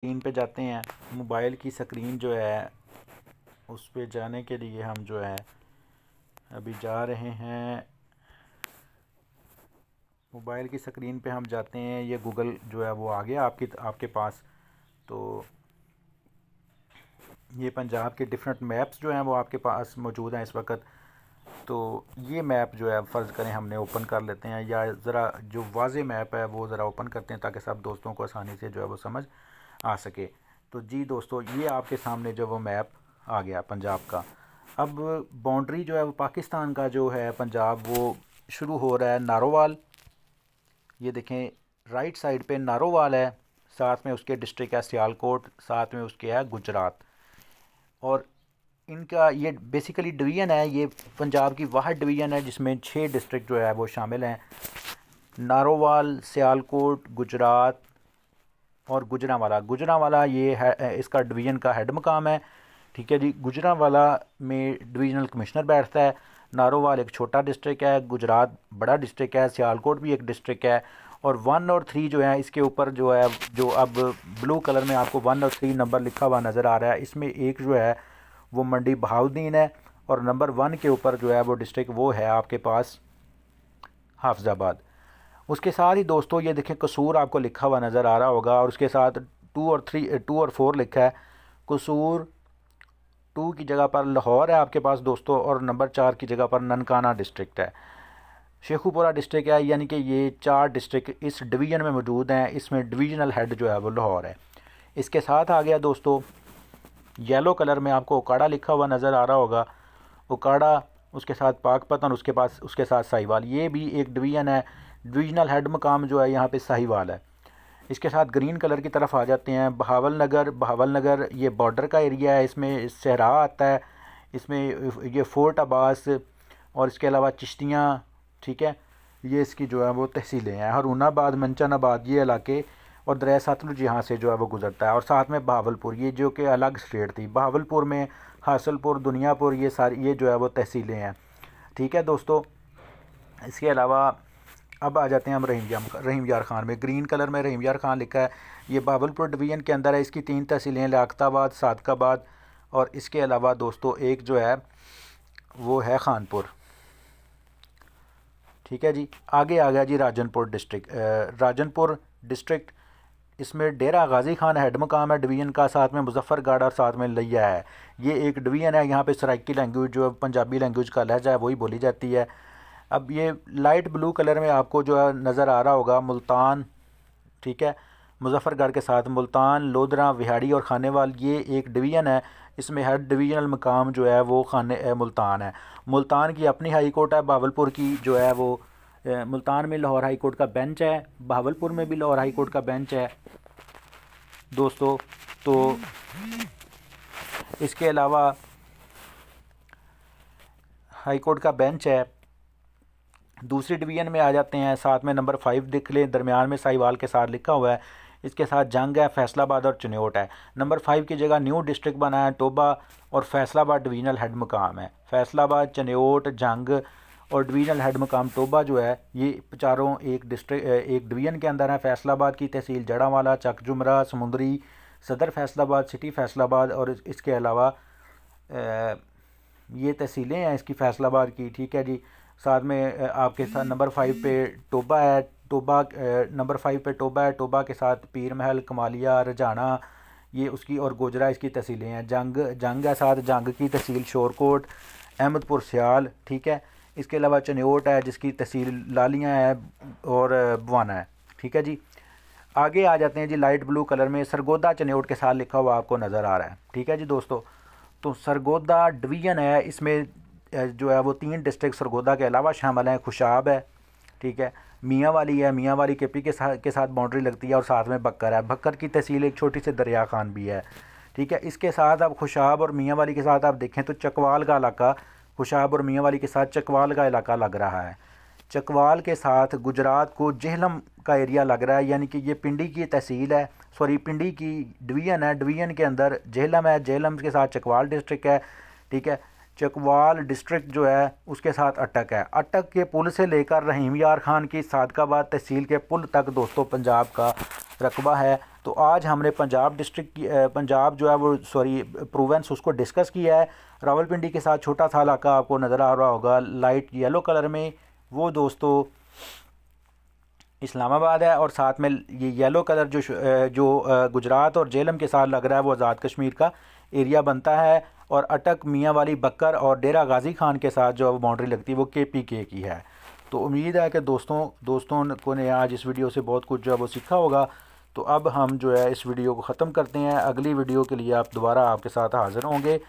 screen पे जाते हैं मोबाइल की स्क्रीन जो है उस पर जाने के लिए हम जो है अभी जा रहे हैं मोबाइल की स्क्रीन पे हम जाते हैं ये गूगल जो है वो आ गया आपकी आपके पास तो ये पंजाब के डिफरेंट मैप्स जो हैं वो आपके पास मौजूद हैं इस वक्त तो ये मैप जो है फ़र्ज़ करें हमने ओपन कर लेते हैं या ज़रा जो वाज मैप है वो ज़रा ओपन करते हैं ताकि सब दोस्तों को आसानी से जो है वो समझ आ सके तो जी दोस्तों ये आपके सामने जो वो मैप आ गया पंजाब का अब बाउंड्री जो है वो पाकिस्तान का जो है पंजाब वो शुरू हो रहा है नारोवाल ये देखें राइट साइड पे नारोवाल है साथ में उसके डिस्ट्रिक्ट है सियालकोट साथ में उसके है गुजरात और इनका ये बेसिकली डिवीज़न है ये पंजाब की वाह डिवीज़न है जिसमें छः डिस्ट्रिक्ट जो है वो शामिल हैं नारोवाल सियालकोट गुजरात और गुजरावाला गुजरावाला ये है इसका डिवीज़न का हेड मकाम है ठीक है जी गुजरावाला में डिवीज़नल कमिश्नर बैठता है नारोवाल एक छोटा डिस्ट्रिक्ट है गुजरात बड़ा डिस्ट्रिक्ट है सियालकोट भी एक डिस्ट्रिक्ट है और वन और थ्री जो है इसके ऊपर जो है जो अब ब्लू कलर में आपको वन और थ्री नंबर लिखा हुआ नज़र आ रहा है इसमें एक जो है वो मंडी बहाउद्दीन है और नंबर वन के ऊपर जो है वो डिस्ट्रिक्ट वो है आपके पास हाफजाबाद उसके साथ ही दोस्तों ये देखें कसूर आपको लिखा हुआ नज़र आ रहा होगा और उसके साथ टू और थ्री टू और फोर लिखा है कसूर टू की जगह पर लाहौर है आपके पास दोस्तों और नंबर चार की जगह पर ननकाना डिस्ट्रिक्ट है शेखुपुरा डिस्ट्रिक्ट है यानी कि ये चार डिस्ट्रिक्ट इस डिवीज़न में मौजूद हैं इसमें डिवीज़नल हेड जो है वो लाहौर है इसके साथ आ गया दोस्तों येलो कलर में आपको ओकाड़ा लिखा हुआ नज़र आ रहा होगा ओकाड़ा उसके साथ पाकपतन उसके पास उसके साथ साहिवाल ये भी एक डिवीज़न है डिवीजनल हेड मकाम जो है यहाँ पे साहिवाल है इसके साथ ग्रीन कलर की तरफ आ जाते हैं बहावल नगर बहावल नगर ये बॉर्डर का एरिया है इसमें सहरा आता है इसमें ये फोर्ट अब्बास और इसके अलावा चिश्तियाँ ठीक है ये इसकी जो है वो तहसीलें हैं हरूनाबाद आबाद ये इलाके और दरिया सतलुज यहाँ से जो है वो गुजरता है और साथ में बहावलपुर ये जो कि अलग स्टेट थी बहावलपुर में हासलपुर दुनियापुर ये सारी ये जो है वो तहसीलें हैं ठीक है दोस्तों इसके अलावा अब आ जाते हैं हम रहीम यार रहीम यार खान में ग्रीन कलर में रहीम यार खान लिखा है ये बाबलपुर डिवीज़न के अंदर है इसकी तीन तहसीलें हैं लाखताबाद सादकाबाद और इसके अलावा दोस्तों एक जो है वो है खानपुर ठीक है जी आगे आ गया जी राजनपुर डिस्ट्रिक्ट राजनपुर डिस्ट्रिक्ट इसमें डेरा गाजी खान हेड मकाम है डिवीज़न का साथ में मुजफ्फरगढ़ और साथ में लिया है ये एक डिवीज़न है यहाँ पे सराइकी लैंग्वेज जो पंजाबी लैंग्वेज का लहजा है वही बोली जाती है अब ये लाइट ब्लू कलर में आपको जो है नज़र आ रहा होगा मुल्तान ठीक है मुजफ्फरगढ़ के साथ मुल्तान लोधरा विहाड़ी और खानेवाल ये एक डिवीज़न है इसमें हर डिवीज़नल मकाम जो है वो खाने है, मुल्तान है मुल्तान की अपनी हाई कोर्ट है बहावलपुर की जो है वो ए, मुल्तान में लाहौर हाई कोर्ट का बेंच है बहावलपुर में भी लाहौर हाई कोर्ट का बेंच है दोस्तों तो इसके अलावा हाई कोर्ट का बेंच है दूसरे डिवीज़न में आ जाते हैं साथ में नंबर फाइव दिख लें दरमियान में साहिवाल के साथ लिखा हुआ है इसके साथ जंग है फैसलाबाद और चुन्योट है नंबर फाइव की जगह न्यू डिस्ट्रिक्ट बना है टोबा और फैसलाबाद डिवीजनल हेड मुकाम है फैसलाबाद चनेट जंग और डिवीजनल हेड मुकाम टोबा जो है ये चारों एक डिस्ट्रिक एक डिवीजन के अंदर है फैसलाबाद की तहसील जड़ावाला चक जुमरा समुंदरी सदर फैसलाबाद सिटी फैसलाबाद और इसके अलावा ये तहसीलें हैं इसकी फैसलाबाद की ठीक है जी साथ में आपके साथ नंबर फाइव पे टोबा है टोबा नंबर फाइव पे टोबा है टोबा के साथ पीर महल कमालिया रजाना ये उसकी और गोजरा इसकी तहसीलें हैं जंग जंग है साथ जंग की तहसील शोरकोट अहमदपुर सियाल ठीक है इसके अलावा चन्योट है जिसकी तहसील लालियाँ है और बवाना है ठीक है जी आगे आ जाते हैं जी लाइट ब्लू कलर में सरगोदा चन्योट के साथ लिखा हुआ आपको नज़र आ रहा है ठीक है जी दोस्तों तो सरगोदा डिवीज़न है इसमें जो है वो तीन डिस्ट्रिक्ट सरगोदा के अलावा शामिल हैं खुशाब है ठीक है मियाँ वाली है मियाँ वाली के पी के साथ के साथ बाउंड्री लगती है और साथ में बकर है बकर की तहसील एक छोटी सी दरिया खान भी है ठीक है इसके साथ आप खुशाब और मियाँ वाली के साथ आप देखें तो चकवाल का इलाका खुशाब और मियाँ वाली के साथ चकवाल का इलाका लग रहा है चकवाल के साथ गुजरात को जेहलम का एरिया लग रहा है यानी कि ये पिंडी की तहसील है सॉरी पिंडी की डिवीजन है डिवीजन के अंदर जेहलम है जेहलम के साथ चकवाल डिस्ट्रिक्ट है ठीक है चकवाल डिस्ट्रिक्ट जो है उसके साथ अटक है अटक के पुल से लेकर रहीम यार खान की सादकाबाद तहसील के पुल तक दोस्तों पंजाब का रकबा है तो आज हमने पंजाब डिस्ट्रिक्ट की पंजाब जो है वो सॉरी प्रोवेंस उसको डिस्कस किया है रावलपिंडी के साथ छोटा सा इलाका आपको नज़र आ रहा होगा लाइट येलो कलर में वो दोस्तों इस्लामाबाद है और साथ में ये येलो कलर जो जो गुजरात और जेलम के साथ लग रहा है वो आज़ाद कश्मीर का एरिया बनता है और अटक मियाँ वाली बकर और डेरा गाजी खान के साथ जो अब बाउंड्री लगती है वो के पी के की है तो उम्मीद है कि दोस्तों दोस्तों को ने आज इस वीडियो से बहुत कुछ जो है वो सीखा होगा तो अब हम जो है इस वीडियो को ख़त्म करते हैं अगली वीडियो के लिए आप दोबारा आपके साथ हाज़िर होंगे